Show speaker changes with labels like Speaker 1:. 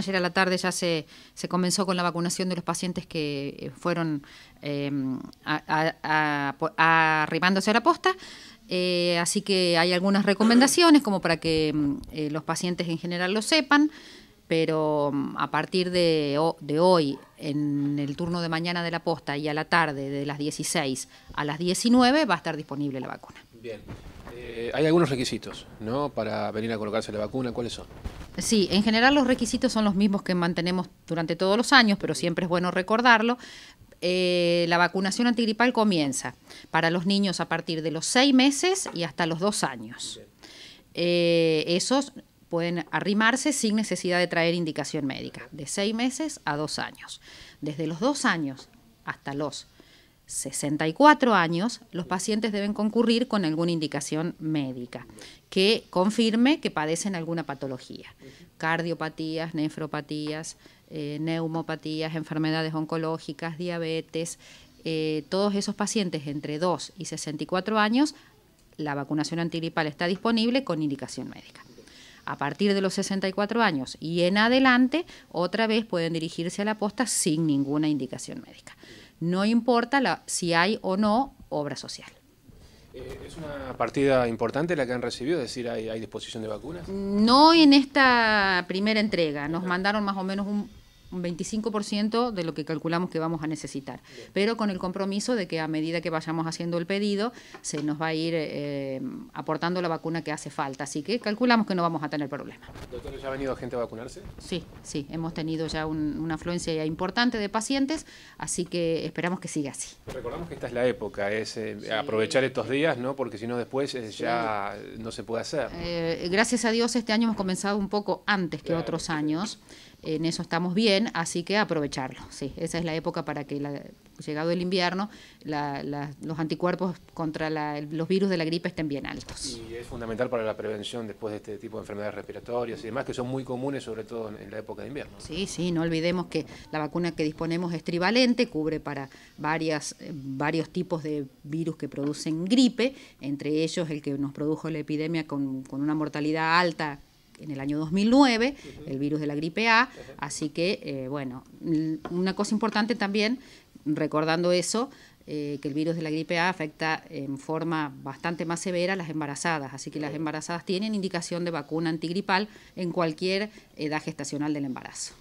Speaker 1: Ayer a la tarde ya se, comenzó con la vacunación de los pacientes que eh, fueron em, arribándose a, la posta. Eh, así que hay algunas recomendaciones como para que em, eh, los pacientes en general lo sepan, pero em, a partir de hoy en el turno de mañana de la posta y a la tarde de las 16 a las 19 va a estar disponible la vacuna.
Speaker 2: Bien. Eh, hay algunos requisitos, ¿no? Para venir a colocarse la vacuna, ¿cuáles son?
Speaker 1: Sí, en general los requisitos son los mismos que mantenemos durante todos los años, pero siempre es bueno recordarlo. Eh, la vacunación antigripal comienza para los niños a partir de los seis meses y hasta los dos años. Eh, esos pueden arrimarse sin necesidad de traer indicación médica, de seis meses a dos años. Desde los dos años hasta los 64 años, los pacientes deben concurrir con alguna indicación médica que confirme que padecen alguna patología, cardiopatías, nefropatías, eh, neumopatías, enfermedades oncológicas, diabetes. Eh, todos esos pacientes entre 2 y 64 años, la vacunación antigripal está disponible con indicación médica a partir de los 64 años y en adelante, otra vez pueden dirigirse a la posta sin ninguna indicación médica. No importa la, si hay o no obra social.
Speaker 2: Eh, ¿Es una partida importante la que han recibido? Es decir, hay disposición de vacunas?
Speaker 1: No en esta primera entrega. Nos mandaron más o menos un un 25% de lo que calculamos que vamos a necesitar, pero con el compromiso de que a medida que vayamos haciendo el pedido se nos va a ir eh, aportando la vacuna que hace falta, así que calculamos que no vamos a tener problema.
Speaker 2: Doctor, ¿ya ha venido gente a vacunarse?
Speaker 1: Sí, sí, hemos tenido ya una afluencia importante de pacientes, así que esperamos que siga así.
Speaker 2: Recordamos que esta es la época, es eh, aprovechar estos días, ¿no? porque si no después eh, ya no se puede
Speaker 1: hacer. gracias a Dios este año hemos comenzado un poco antes que otros años en eso estamos bien, así que aprovecharlo. Sí, esa es la época para que, la, llegado el invierno, los anticuerpos contra los virus de la gripe estén bien altos.
Speaker 2: Y es fundamental para la prevención después de este tipo de enfermedades respiratorias y demás, que son muy comunes, sobre todo en la época de
Speaker 1: invierno. Sí, sí, no olvidemos que la vacuna que disponemos es trivalente, cubre para varias, eh, varios tipos de virus que producen gripe, entre ellos el que nos produjo la epidemia con una mortalidad alta en el año 2009, el virus de la gripe A. Así que, eh, bueno, mm, una cosa importante también, recordando eso, eh, que el virus de la gripe A afecta en forma bastante más severa a las embarazadas, así que las embarazadas tienen indicación de vacuna antigripal en cualquier edad gestacional del embarazo.